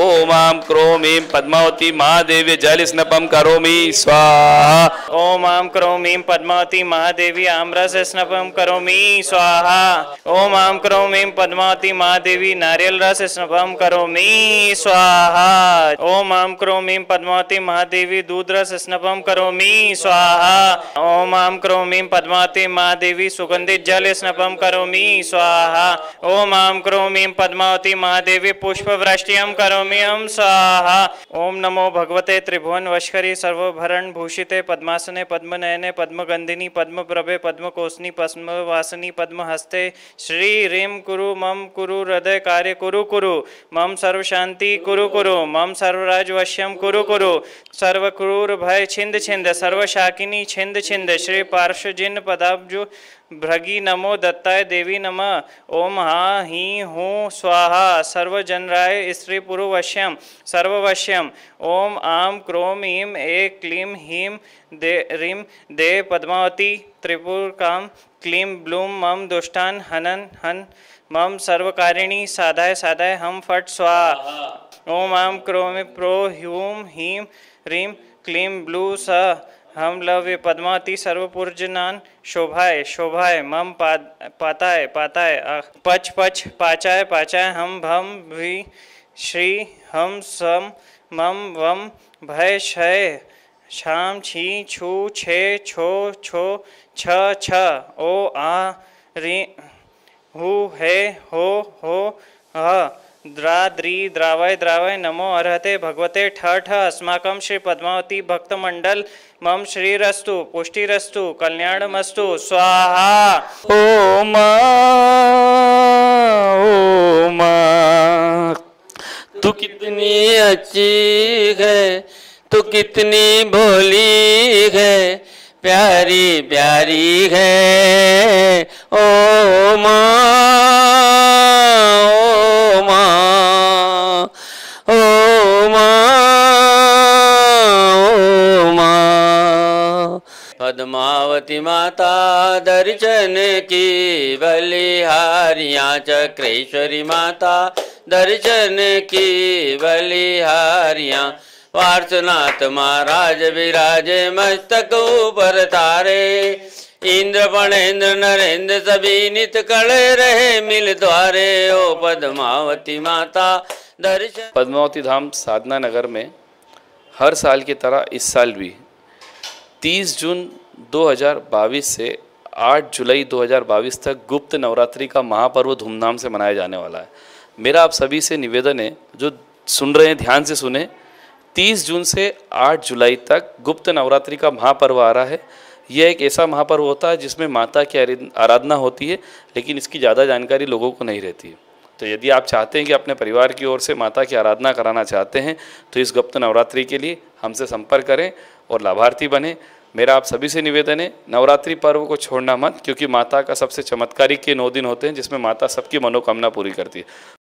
ओम आम क्रोमी पद्मावती महादेवी जल स्नपम करोमी स्वाहा ओम आम क्रोमी पद्मावती महादेवी आमरस स्नपम करोमी स्वाहा ओम आम क्रोमी पद्मावती महादेवी नारियल रस स्नपम करोमी स्वाहा ओम आम क्रोमी पद्मावती महादेवी दूध रस स्नपम करोमी स्वाहा ओम आम क्रोमी पद्मावती महादेवी सुगंधित जल स्नपम करोमी स्वाहा ओम आम क्रोमी पद्मावती महादेवी पुष्प वृष्टियम करो नमियम स्वाहा ओम नमो भगवते त्रिभुवन वश्करी सर्वभरण भूषिते पद्मासने पद्मनयने पद्मगंधिनी पद्मप्रभे पद्मकोसनी पद्मवासनी पद्महस्ते श्री रीम कुरु मम कुरु हृदय कार्य कुरु कुरु मम सर्वशांति कुरु कुरु मम सर्वराज वश्यम कुरु कुरु सर्वक्रूर भय छिंद छिंद सर्वशाकिनी छिंद छिंद श्री पार्श्वजिन पदाब्जु भ्रगी नमो दत्ताय देवी नम ओम हा ही हूँ स्वाहा सर्वजनराय स्त्री पुरुवश्यम सर्ववश्यम ओम आम क्रोम ईम ए क्लीम हीम दे रीम दे पद्मावती त्रिपुर काम क्लीम ब्लूम मम दुष्टान हनन हन मम सर्वकारिणी साधाय साधाय हम फट स्वाहा ओम आम क्रोम प्रो ह्यूम हीम रीम क्लीम ब्लू स हम लव्य पदमावती सर्वपूर्जनान शोभाय शोभाय मम पाद पाताय पाताय पच पच पाचाय पाचाय हम भम भी श्री हम सम मम वम भय क्षय शाम छी छु छे छो छो छ छ ओ आ री हु हे हो हो ह द्रा द्री द्रावय द्रावय नमो अर्हते भगवते ठठ अस्माक श्री पद्मावती भक्तमंडल मम श्रीरस्तु पुष्टिरस्तु कल्याणमस्तु स्वाहा ओम ओम तू कितनी अच्छी है तू कितनी भोली है प्यारी प्यारी है ओ पद्मावती माता दर्शन की बलिहारियाँ चक्रेश्वरी माता दर्शन की बलिहारियाँ पार्श्वनाथ महाराज विराजे मस्तक ऊपर तारे इंद्र पणेन्द्र नरेंद्र सभी नित कड़े रहे मिल द्वारे ओ पद्मावती माता दर्शन पद्मावती धाम साधना नगर में हर साल की तरह इस साल भी 30 जून 2022 से 8 जुलाई 2022 तक गुप्त नवरात्रि का महापर्व धूमधाम से मनाया जाने वाला है मेरा आप सभी से निवेदन है जो सुन रहे हैं ध्यान से सुने 30 जून से 8 जुलाई तक गुप्त नवरात्रि का महापर्व आ रहा है यह एक ऐसा महापर्व होता है जिसमें माता की आराधना होती है लेकिन इसकी ज़्यादा जानकारी लोगों को नहीं रहती है तो यदि आप चाहते हैं कि अपने परिवार की ओर से माता की आराधना कराना चाहते हैं तो इस गुप्त नवरात्रि के लिए हमसे संपर्क करें और लाभार्थी बने मेरा आप सभी से निवेदन है नवरात्रि पर्व को छोड़ना मत क्योंकि माता का सबसे चमत्कारी के नौ दिन होते हैं जिसमें माता सबकी मनोकामना पूरी करती है